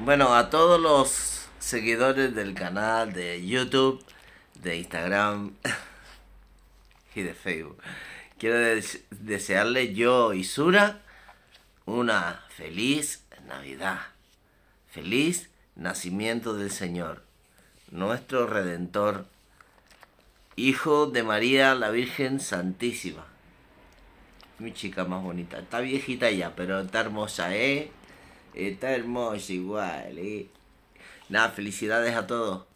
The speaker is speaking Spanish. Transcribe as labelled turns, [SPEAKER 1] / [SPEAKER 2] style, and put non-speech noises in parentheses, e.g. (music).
[SPEAKER 1] Bueno, a todos los seguidores del canal de YouTube, de Instagram (laughs) y de Facebook, quiero desearles, desearle yo, Sura, una feliz Navidad. Feliz nacimiento del Señor, nuestro Redentor, Hijo de María la Virgen Santísima. Mi chica más bonita. Está viejita ya, pero está hermosa, ¿eh? Está hermoso igual, ¿eh? Nada, felicidades a todos.